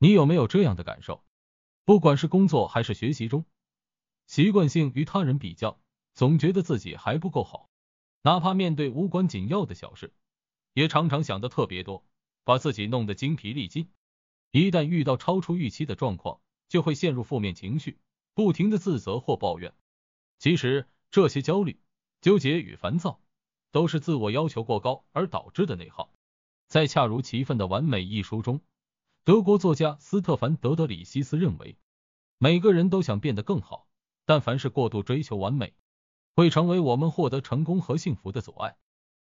你有没有这样的感受？不管是工作还是学习中，习惯性与他人比较，总觉得自己还不够好。哪怕面对无关紧要的小事，也常常想的特别多，把自己弄得精疲力尽。一旦遇到超出预期的状况，就会陷入负面情绪，不停的自责或抱怨。其实，这些焦虑、纠结与烦躁，都是自我要求过高而导致的内耗。在《恰如其分的完美》一书中。德国作家斯特凡·德德里希斯认为，每个人都想变得更好，但凡是过度追求完美，会成为我们获得成功和幸福的阻碍。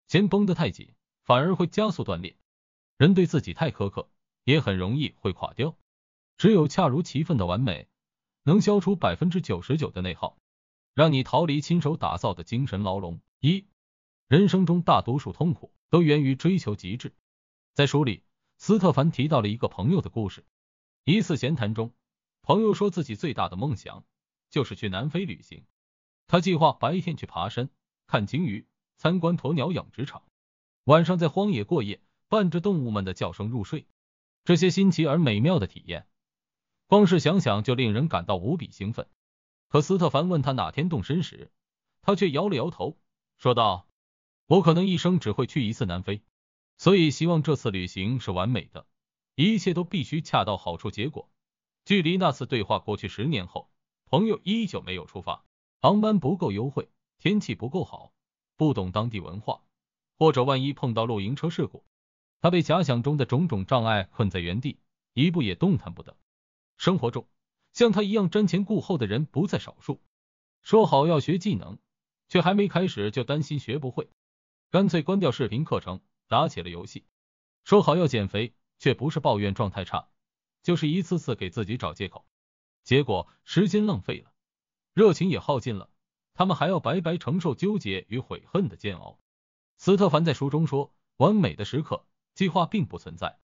弦绷得太紧，反而会加速断裂。人对自己太苛刻，也很容易会垮掉。只有恰如其分的完美，能消除百分之九十九的内耗，让你逃离亲手打造的精神牢笼。一，人生中大多数痛苦都源于追求极致。在书里。斯特凡提到了一个朋友的故事。一次闲谈中，朋友说自己最大的梦想就是去南非旅行。他计划白天去爬山、看鲸鱼、参观鸵鸟养殖场，晚上在荒野过夜，伴着动物们的叫声入睡。这些新奇而美妙的体验，光是想想就令人感到无比兴奋。可斯特凡问他哪天动身时，他却摇了摇头，说道：“我可能一生只会去一次南非。”所以希望这次旅行是完美的，一切都必须恰到好处。结果，距离那次对话过去十年后，朋友依旧没有出发，航班不够优惠，天气不够好，不懂当地文化，或者万一碰到露营车事故，他被假想中的种种障碍困在原地，一步也动弹不得。生活中像他一样瞻前顾后的人不在少数，说好要学技能，却还没开始就担心学不会，干脆关掉视频课程。打起了游戏，说好要减肥，却不是抱怨状态差，就是一次次给自己找借口，结果时间浪费了，热情也耗尽了，他们还要白白承受纠结与悔恨的煎熬。斯特凡在书中说：“完美的时刻计划并不存在，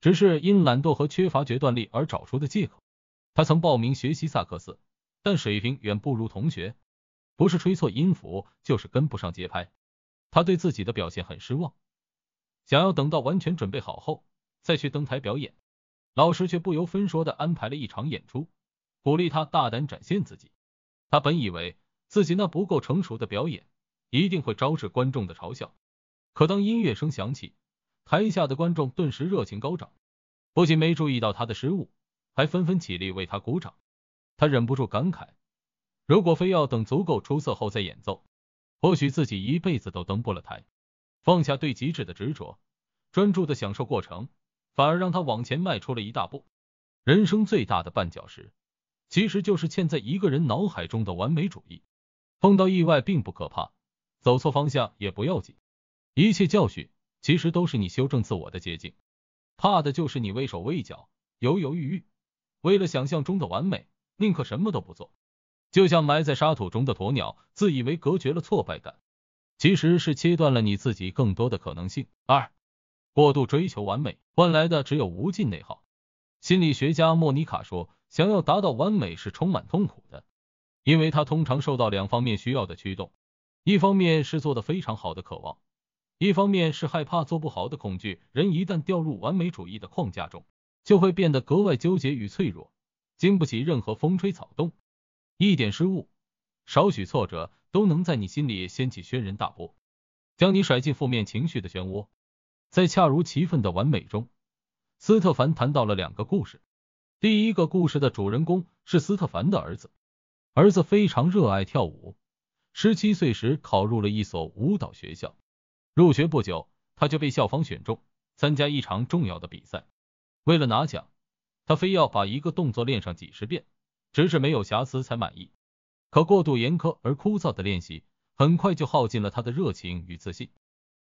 只是因懒惰和缺乏决断力而找出的借口。”他曾报名学习萨克斯，但水平远不如同学，不是吹错音符，就是跟不上节拍，他对自己的表现很失望。想要等到完全准备好后再去登台表演，老师却不由分说的安排了一场演出，鼓励他大胆展现自己。他本以为自己那不够成熟的表演一定会招致观众的嘲笑，可当音乐声响起，台下的观众顿时热情高涨，不仅没注意到他的失误，还纷纷起立为他鼓掌。他忍不住感慨，如果非要等足够出色后再演奏，或许自己一辈子都登不了台。放下对极致的执着，专注的享受过程，反而让他往前迈出了一大步。人生最大的绊脚石，其实就是嵌在一个人脑海中的完美主义。碰到意外并不可怕，走错方向也不要紧，一切教训其实都是你修正自我的捷径。怕的就是你畏手畏脚、犹犹豫豫，为了想象中的完美，宁可什么都不做。就像埋在沙土中的鸵鸟，自以为隔绝了挫败感。其实是切断了你自己更多的可能性。二，过度追求完美换来的只有无尽内耗。心理学家莫妮卡说，想要达到完美是充满痛苦的，因为他通常受到两方面需要的驱动，一方面是做的非常好的渴望，一方面是害怕做不好的恐惧。人一旦掉入完美主义的框架中，就会变得格外纠结与脆弱，经不起任何风吹草动，一点失误。少许挫折都能在你心里掀起轩然大波，将你甩进负面情绪的漩涡。在恰如其分的完美中，斯特凡谈到了两个故事。第一个故事的主人公是斯特凡的儿子。儿子非常热爱跳舞，十七岁时考入了一所舞蹈学校。入学不久，他就被校方选中参加一场重要的比赛。为了拿奖，他非要把一个动作练上几十遍，直至没有瑕疵才满意。可过度严苛而枯燥的练习很快就耗尽了他的热情与自信，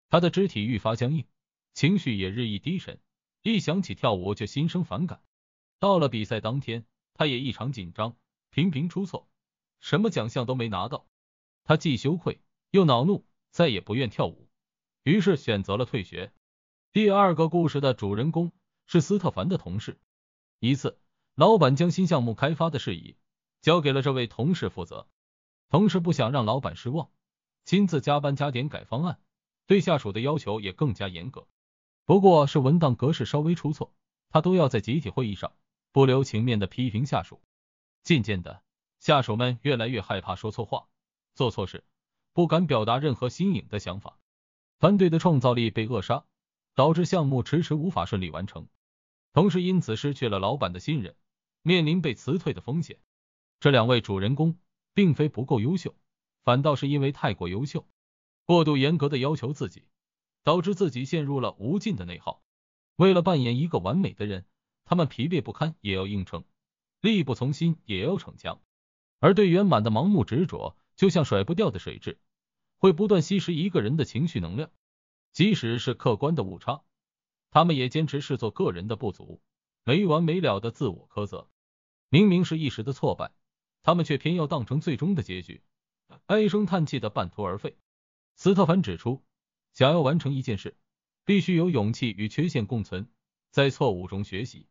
他的肢体愈发僵硬，情绪也日益低沉，一想起跳舞就心生反感。到了比赛当天，他也异常紧张，频频出错，什么奖项都没拿到。他既羞愧又恼怒，再也不愿跳舞，于是选择了退学。第二个故事的主人公是斯特凡的同事。一次，老板将新项目开发的事宜。交给了这位同事负责，同事不想让老板失望，亲自加班加点改方案，对下属的要求也更加严格。不过是文档格式稍微出错，他都要在集体会议上不留情面的批评下属。渐渐的，下属们越来越害怕说错话、做错事，不敢表达任何新颖的想法，团队的创造力被扼杀，导致项目迟迟无法顺利完成。同时，因此失去了老板的信任，面临被辞退的风险。这两位主人公并非不够优秀，反倒是因为太过优秀，过度严格的要求自己，导致自己陷入了无尽的内耗。为了扮演一个完美的人，他们疲惫不堪也要硬撑，力不从心也要逞强。而对圆满的盲目执着，就像甩不掉的水蛭，会不断吸食一个人的情绪能量。即使是客观的误差，他们也坚持视作个人的不足，没完没了的自我苛责。明明是一时的挫败。他们却偏要当成最终的结局，唉声叹气的半途而废。斯特凡指出，想要完成一件事，必须有勇气与缺陷共存，在错误中学习。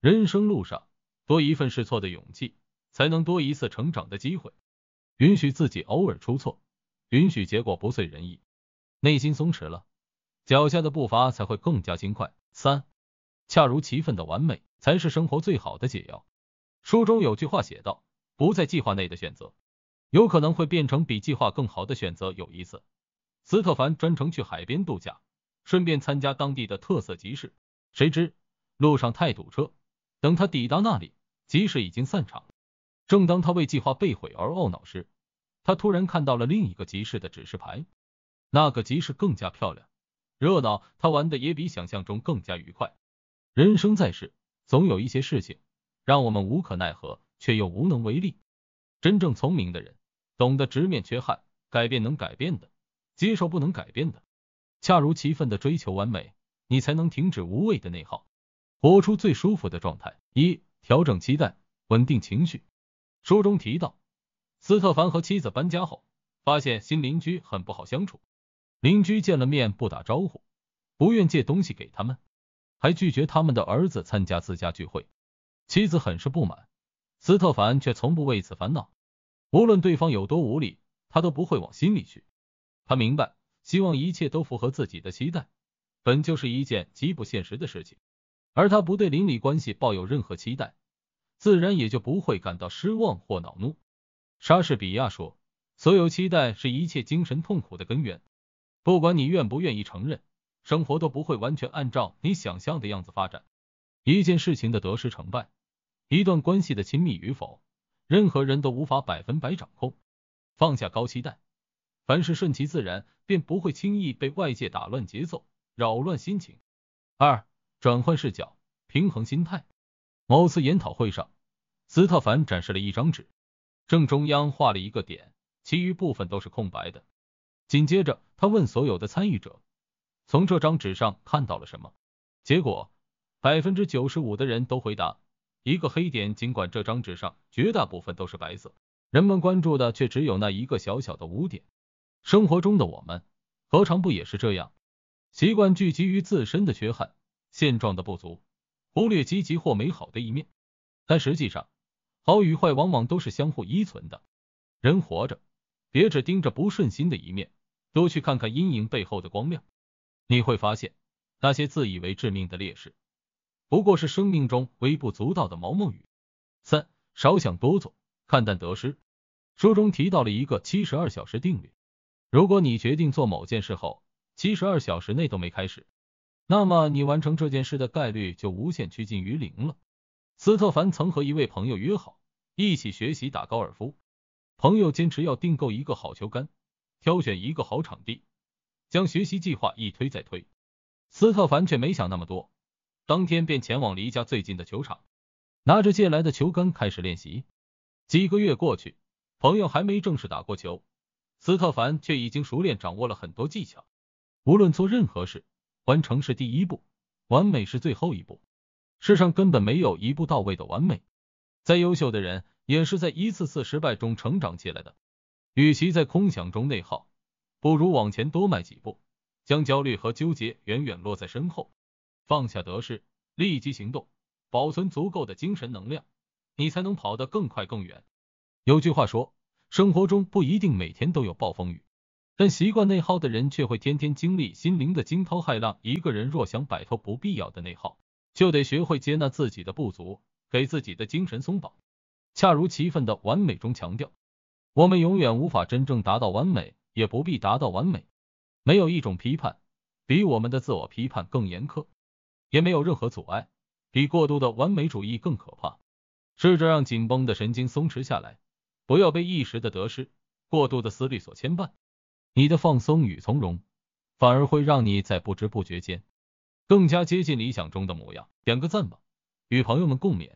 人生路上，多一份试错的勇气，才能多一次成长的机会。允许自己偶尔出错，允许结果不遂人意，内心松弛了，脚下的步伐才会更加轻快。三，恰如其分的完美才是生活最好的解药。书中有句话写道。不在计划内的选择，有可能会变成比计划更好的选择。有一次，斯特凡专程去海边度假，顺便参加当地的特色集市。谁知路上太堵车，等他抵达那里，集市已经散场。正当他为计划被毁而懊恼时，他突然看到了另一个集市的指示牌。那个集市更加漂亮、热闹，他玩的也比想象中更加愉快。人生在世，总有一些事情让我们无可奈何。却又无能为力。真正聪明的人，懂得直面缺憾，改变能改变的，接受不能改变的，恰如其分的追求完美，你才能停止无谓的内耗，活出最舒服的状态。一、调整期待，稳定情绪。书中提到，斯特凡和妻子搬家后，发现新邻居很不好相处。邻居见了面不打招呼，不愿借东西给他们，还拒绝他们的儿子参加自家聚会。妻子很是不满。斯特凡却从不为此烦恼，无论对方有多无理，他都不会往心里去。他明白，希望一切都符合自己的期待，本就是一件极不现实的事情。而他不对邻里关系抱有任何期待，自然也就不会感到失望或恼怒。莎士比亚说：“所有期待是一切精神痛苦的根源，不管你愿不愿意承认，生活都不会完全按照你想象的样子发展。一件事情的得失成败。”一段关系的亲密与否，任何人都无法百分百掌控。放下高期待，凡事顺其自然，便不会轻易被外界打乱节奏、扰乱心情。二、转换视角，平衡心态。某次研讨会上，斯特凡展示了一张纸，正中央画了一个点，其余部分都是空白的。紧接着，他问所有的参与者：“从这张纸上看到了什么？”结果，百分之九十五的人都回答。一个黑点，尽管这张纸上绝大部分都是白色，人们关注的却只有那一个小小的污点。生活中的我们，何尝不也是这样，习惯聚集于自身的缺憾、现状的不足，忽略积极或美好的一面？但实际上，好与坏往往都是相互依存的。人活着，别只盯着不顺心的一面，多去看看阴影背后的光亮，你会发现那些自以为致命的劣势。不过是生命中微不足道的毛毛雨。三少想多做，看淡得失。书中提到了一个七十二小时定律：如果你决定做某件事后，七十二小时内都没开始，那么你完成这件事的概率就无限趋近于零了。斯特凡曾和一位朋友约好一起学习打高尔夫，朋友坚持要订购一个好球杆，挑选一个好场地，将学习计划一推再推。斯特凡却没想那么多。当天便前往离家最近的球场，拿着借来的球杆开始练习。几个月过去，朋友还没正式打过球，斯特凡却已经熟练掌握了很多技巧。无论做任何事，完成是第一步，完美是最后一步。世上根本没有一步到位的完美，再优秀的人也是在一次次失败中成长起来的。与其在空想中内耗，不如往前多迈几步，将焦虑和纠结远远落在身后。放下得失，立即行动，保存足够的精神能量，你才能跑得更快更远。有句话说，生活中不一定每天都有暴风雨，但习惯内耗的人却会天天经历心灵的惊涛骇浪。一个人若想摆脱不必要的内耗，就得学会接纳自己的不足，给自己的精神松绑。恰如其分的完美中强调，我们永远无法真正达到完美，也不必达到完美。没有一种批判比我们的自我批判更严苛。也没有任何阻碍，比过度的完美主义更可怕。试着让紧绷的神经松弛下来，不要被一时的得失、过度的思虑所牵绊。你的放松与从容，反而会让你在不知不觉间，更加接近理想中的模样。点个赞吧，与朋友们共勉。